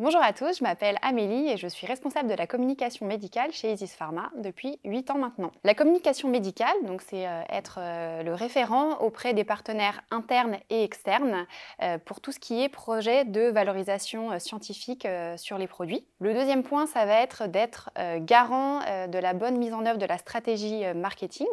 Bonjour à tous, je m'appelle Amélie et je suis responsable de la communication médicale chez Isis Pharma depuis 8 ans maintenant. La communication médicale, donc c'est euh, être euh, le référent auprès des partenaires internes et externes euh, pour tout ce qui est projet de valorisation scientifique sur les produits. Le deuxième point, ça va être d'être garant de la bonne mise en œuvre de la stratégie marketing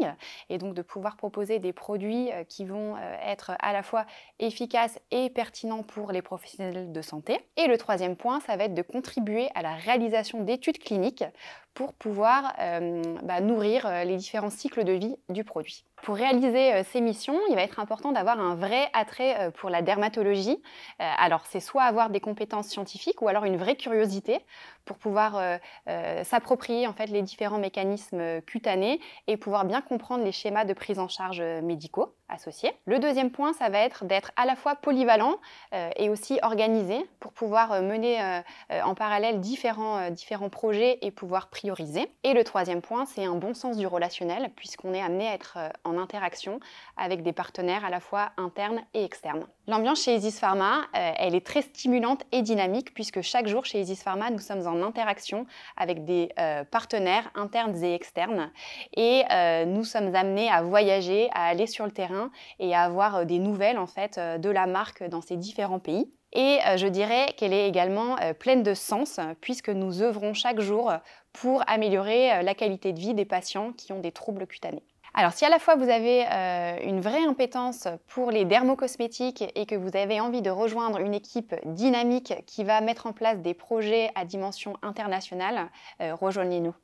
et donc de pouvoir proposer des produits qui vont être à la fois efficaces et pertinents pour les professionnels de santé. Et le troisième point, ça va être de contribuer à la réalisation d'études cliniques pour pouvoir euh, bah, nourrir euh, les différents cycles de vie du produit. Pour réaliser euh, ces missions, il va être important d'avoir un vrai attrait pour la dermatologie. Alors c'est soit avoir des compétences scientifiques ou alors une vraie curiosité pour pouvoir s'approprier en fait les différents mécanismes cutanés et pouvoir bien comprendre les schémas de prise en charge médicaux associés. Le deuxième point, ça va être d'être à la fois polyvalent et aussi organisé pour pouvoir mener en parallèle différents, différents projets et pouvoir et le troisième point, c'est un bon sens du relationnel, puisqu'on est amené à être euh, en interaction avec des partenaires à la fois internes et externes. L'ambiance chez Isis Pharma, euh, elle est très stimulante et dynamique, puisque chaque jour chez Isis Pharma, nous sommes en interaction avec des euh, partenaires internes et externes. Et nous sommes amenés à voyager, à aller sur le terrain et à avoir des nouvelles en fait de la marque dans ces différents pays. Et euh, je dirais qu'elle est également euh, pleine de sens, puisque nous œuvrons chaque jour euh, pour améliorer la qualité de vie des patients qui ont des troubles cutanés. Alors si à la fois vous avez une vraie impétence pour les dermocosmétiques et que vous avez envie de rejoindre une équipe dynamique qui va mettre en place des projets à dimension internationale, rejoignez-nous.